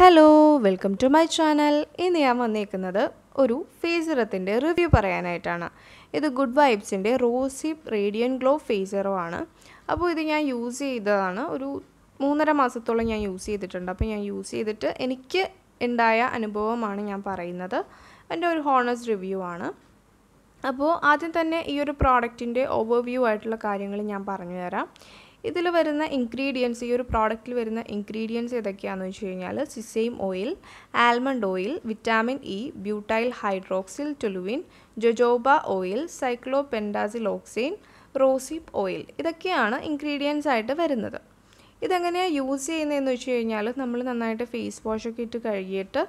hello welcome to my channel ഇന്ന് ഞാൻ വന്നേക്കുന്നത് ഒരു ഫേസറത്തിൻ്റെ റിവ്യൂ പറയാനായിട്ടാണ് ഇത് ഗുഡ് വൈബ്സിൻ്റെ റോസി റേഡിയൻ ഗ്ലോ ആണ് അപ്പോൾ ഇത് ഞാൻ യൂസ് ചെയ്തതാണ് ഒരു മൂന്നര മാസത്തോളം ഞാൻ യൂസ് ചെയ്തിട്ടുണ്ട് അപ്പോൾ ഞാൻ യൂസ് ചെയ്തിട്ട് എനിക്ക് ഉണ്ടായ അനുഭവമാണ് ഞാൻ പറയുന്നത് എൻ്റെ ഒരു ഹോണസ് റിവ്യൂ ആണ് അപ്പോൾ ആദ്യം തന്നെ ഈ ഒരു പ്രോഡക്റ്റിൻ്റെ ഓവർവ്യൂ ആയിട്ടുള്ള കാര്യങ്ങൾ ഞാൻ പറഞ്ഞു തരാം ഇതിൽ വരുന്ന ഇൻഗ്രീഡിയൻസ് ഈ ഒരു പ്രോഡക്റ്റിൽ വരുന്ന ഇൻഗ്രീഡിയൻസ് ഏതൊക്കെയാണെന്ന് വെച്ച് കഴിഞ്ഞാൽ sesame oil almond oil vitamin E butyl hydroxyl toluene jojoba oil cyclopentasiloxane rosehip oil ഇതൊക്കെയാണ് ഇൻഗ്രീഡിയൻസ് ആയിട്ട് വരുന്നത് ഇതെങ്ങനെയാണ് യൂസ് ചെയ്യുന്നതെന്ന് വെച്ച് കഴിഞ്ഞാൽ നമ്മൾ നന്നായിട്ട് ഫേസ് വാഷൊക്കെ ഇട്ട് കഴുകിയിട്ട്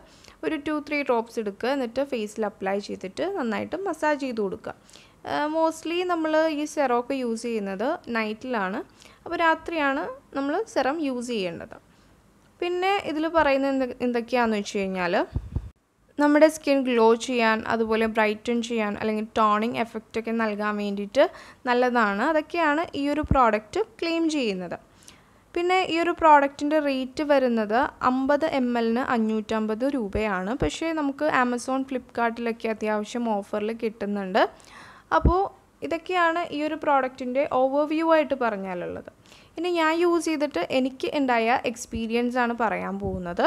ഒരു ടു ത്രീ ഡ്രോപ്സ് എടുക്കുക എന്നിട്ട് ഫേസിൽ അപ്ലൈ ചെയ്തിട്ട് നന്നായിട്ട് മസാജ് ചെയ്ത് കൊടുക്കുക മോസ്റ്റ്ലി നമ്മൾ ഈ സെറോക്ക് യൂസ് ചെയ്യുന്നത് നൈറ്റിലാണ് അപ്പോൾ രാത്രിയാണ് നമ്മൾ സെറം യൂസ് ചെയ്യേണ്ടത് പിന്നെ ഇതിൽ പറയുന്നത് എന്തൊക്കെയാണെന്ന് വെച്ച് കഴിഞ്ഞാൽ നമ്മുടെ സ്കിൻ ഗ്ലോ ചെയ്യാൻ അതുപോലെ ബ്രൈറ്റൺ ചെയ്യാൻ അല്ലെങ്കിൽ ടോണിങ് എഫക്റ്റൊക്കെ നൽകാൻ വേണ്ടിയിട്ട് നല്ലതാണ് അതൊക്കെയാണ് ഈ ഒരു പ്രോഡക്റ്റ് ക്ലെയിം ചെയ്യുന്നത് പിന്നെ ഈ ഒരു പ്രോഡക്റ്റിൻ്റെ റേറ്റ് വരുന്നത് അമ്പത് എം എല്ലിന് അഞ്ഞൂറ്റമ്പത് രൂപയാണ് പക്ഷേ നമുക്ക് ആമസോൺ ഫ്ലിപ്പ്കാർട്ടിലൊക്കെ അത്യാവശ്യം ഓഫറിൽ കിട്ടുന്നുണ്ട് അപ്പോൾ ഇതൊക്കെയാണ് ഈ ഒരു പ്രോഡക്റ്റിൻ്റെ ഓവർവ്യൂ ആയിട്ട് പറഞ്ഞാലുള്ളത് ഇനി ഞാൻ യൂസ് ചെയ്തിട്ട് എനിക്ക് ഉണ്ടായ എക്സ്പീരിയൻസ് ആണ് പറയാൻ പോകുന്നത്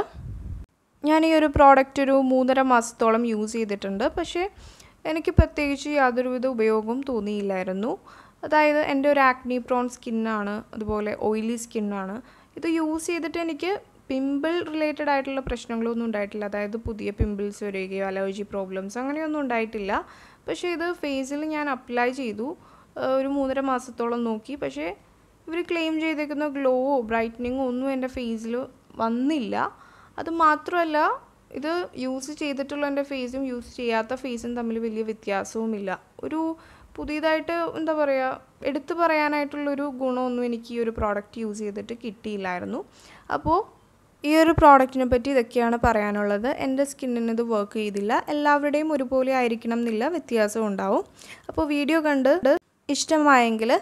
ഞാൻ ഈ ഒരു പ്രോഡക്റ്റ് ഒരു മൂന്നര മാസത്തോളം യൂസ് ചെയ്തിട്ടുണ്ട് പക്ഷേ എനിക്ക് പ്രത്യേകിച്ച് യാതൊരുവിധ ഉപയോഗവും തോന്നിയില്ലായിരുന്നു അതായത് എൻ്റെ ഒരു ആക്നി പ്രോൺ സ്കിന്നാണ് അതുപോലെ ഓയിലി സ്കിന്നാണ് ഇത് യൂസ് ചെയ്തിട്ട് എനിക്ക് പിമ്പിൾ റിലേറ്റഡ് ആയിട്ടുള്ള പ്രശ്നങ്ങളൊന്നും ഉണ്ടായിട്ടില്ല അതായത് പുതിയ പിമ്പിൾസ് വരികയോ അലർജി പ്രോബ്ലംസ് അങ്ങനെയൊന്നും ഉണ്ടായിട്ടില്ല പക്ഷേ ഇത് ഫേസിൽ ഞാൻ അപ്ലൈ ചെയ്തു ഒരു മൂന്നര മാസത്തോളം നോക്കി പക്ഷേ ഇവർ ക്ലെയിം ചെയ്തേക്കുന്ന ഗ്ലോവോ ബ്രൈറ്റനിങ്ങോ ഒന്നും എൻ്റെ ഫേസിൽ വന്നില്ല അത് മാത്രമല്ല ഇത് യൂസ് ചെയ്തിട്ടുള്ള എൻ്റെ ഫേസും യൂസ് ചെയ്യാത്ത ഫേസും തമ്മിൽ വലിയ വ്യത്യാസവുമില്ല ഒരു പുതിയതായിട്ട് എന്താ പറയുക എടുത്തു പറയാനായിട്ടുള്ളൊരു ഗുണമൊന്നും എനിക്ക് ഈ ഒരു പ്രോഡക്റ്റ് യൂസ് ചെയ്തിട്ട് കിട്ടിയില്ലായിരുന്നു അപ്പോൾ ഈ ഒരു പ്രോഡക്റ്റിനെ പറ്റി ഇതൊക്കെയാണ് പറയാനുള്ളത് എൻ്റെ സ്കിന്നിന് ഇത് വർക്ക് ചെയ്തില്ല എല്ലാവരുടെയും ഒരുപോലെ ആയിരിക്കണം എന്നില്ല വ്യത്യാസം ഉണ്ടാവും അപ്പോൾ വീഡിയോ കണ്ട് ഇഷ്ടമായെങ്കിൽ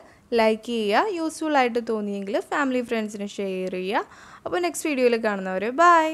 ലൈക്ക് ചെയ്യുക യൂസ്ഫുൾ ആയിട്ട് തോന്നിയെങ്കിൽ ഫാമിലി ഫ്രണ്ട്സിന് ഷെയർ ചെയ്യുക അപ്പോൾ നെക്സ്റ്റ് വീഡിയോയിൽ കാണുന്നവർ ബൈ